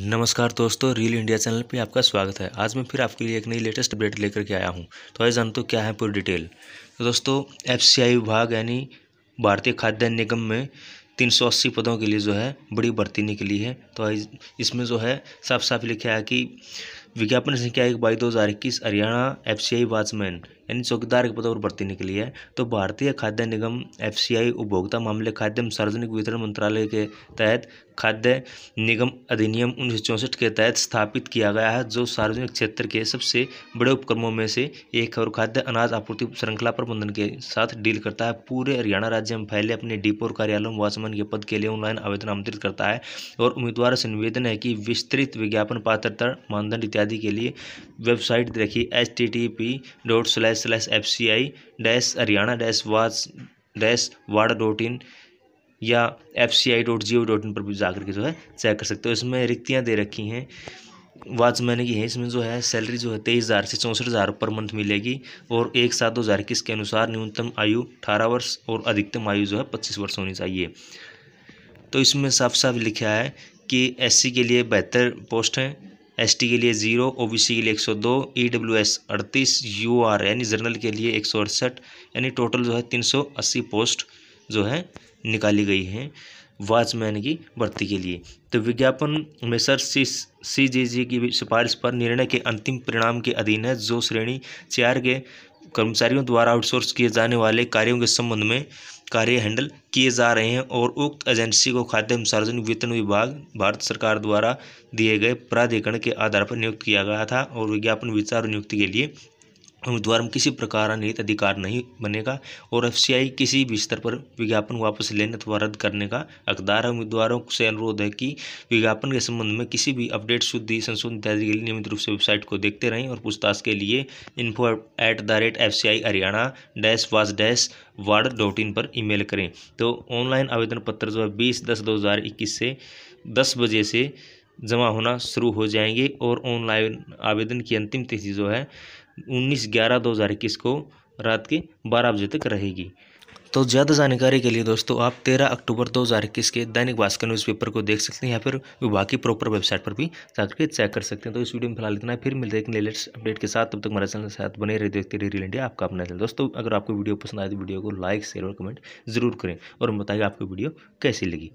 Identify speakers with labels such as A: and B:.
A: नमस्कार दोस्तों reel India channel पे आपका स्वागत है आज मैं फिर आपके लिए एक नई लेटेस्ट अपडेट लेकर के आया हूँ तो आज जानते हो क्या है पूरी डिटेल तो दोस्तों एफ विभाग यानी भारतीय खाद्यान्न निगम में तीन सौ अस्सी पदों के लिए जो है बड़ी भर्ती निकली है तो इसमें जो है साफ साफ लिखा है कि विज्ञापन संख्या एक बाई दो हज़ार इक्कीस Haryana F C I watchman यानी चौकीदार के पदों पर भर्ती निकली है तो भारतीय खाद्य निगम एफ सी आई उपभोक्ता मामले खाद्य एवं सार्वजनिक वितरण मंत्रालय के तहत खाद्य निगम अधिनियम उन्नीस सौ चौंसठ के तहत स्थापित किया गया है जो सार्वजनिक क्षेत्र के सबसे बड़े उपक्रमों में से एक और खाद्य अनाज आपूर्ति श्रृंखला प्रबंधन के साथ डील करता है पूरे हरियाणा राज्य में फैले अपने डिपो और कार्यालयों वाचमैन के पद के लिए ऑनलाइन आवेदन आमंत्रित करता है और उम्मीदवार से निवेदन है कि विस्तृत विज्ञापन पात्रता मानदंड इत्यादि इत्यादि के लिए वेबसाइट देखिए H T T P dot slash slash F C I dash Haryana dash watch dash ward dot in या F C I dot G O dot in पर भी जाकर के जो है चेक कर सकते हो इसमें रिक्तियाँ दे रखी हैं वाचमैन की है इसमें जो है सैलरी जो है तेईस हज़ार से चौंसठ हज़ार पर मंथ मिलेगी और एक सात दो हज़ार इक्कीस के अनुसार न्यूनतम आयु अठारह वर्ष और अधिकतम आयु जो है पच्चीस वर्ष होनी चाहिए तो इसमें साफ साफ लिखा है कि एससी के लिए बेहतर पोस्ट हैं एस के लिए ज़ीरो ओ के लिए एक सौ दो ई डब्ल्यू एस अड़तीस यू आर यानी जनरल के लिए एक सौ अड़सठ यानी टोटल जो है तीन सौ अस्सी पोस्ट जो है निकाली गई हैं वॉचमैन की भर्ती के लिए तो विज्ञापन में सर सी सी जी जी की सिफारिश पर निर्णय के अंतिम परिणाम के अधीन है जो श्रेणी चार के कर्मचारियों द्वारा आउटसोर्स किए जाने वाले कार्यों के संबंध में कार्य हैंडल किए जा रहे हैं और उक्त एजेंसी को खाद्य एवं सार्वजनिक वितरण विभाग भारत सरकार द्वारा दिए गए प्राधिकरण के आधार पर नियुक्त किया गया था और विज्ञापन विचार नियुक्ति के लिए उम्मीदवार में किसी प्रकार अनहित अधिकार नहीं बनेगा और एफ किसी भी स्तर पर विज्ञापन वापस लेने अथवा रद्द करने का हकदार है उम्मीदवारों से अनुरोध है कि विज्ञापन के संबंध में किसी भी अपडेट शुद्धि संशोधन इत्यादि के लिए नियमित रूप से वेबसाइट को देखते रहें और पूछताछ के लिए info at the rate F C I Haryana dash watch dash ward dot in पर ई करें तो ऑनलाइन आवेदन पत्र जो है बीस दस दो हज़ार इक्कीस से दस बजे से जमा होना शुरू हो जाएंगे और ऑनलाइन आवेदन की अंतिम तिथि जो है उन्नीस ग्यारह दो हज़ार इक्कीस को रात के बारह बजे तक रहेगी तो ज़्यादा जानकारी के लिए दोस्तों आप 13 अक्टूबर 2021 के दैनिक भास्कर न्यूज़पेपर को देख सकते हैं या फिर विभाग की प्रॉपर वेबसाइट पर भी जाकर के चेक कर सकते हैं तो इस वीडियो में फिलहाल इतना फिर मिलते हैं लेटेस्ट अपडेट के साथ तब तक हमारे चैनल साथ बने रहे देखते रहिए रियल इंडिया आपका अपना चैनल दोस्तों अगर आपको वीडियो पसंद आए तो वीडियो को लाइक शेयर और कमेंट जरूर करें और बताइए आपको वीडियो कैसी लगी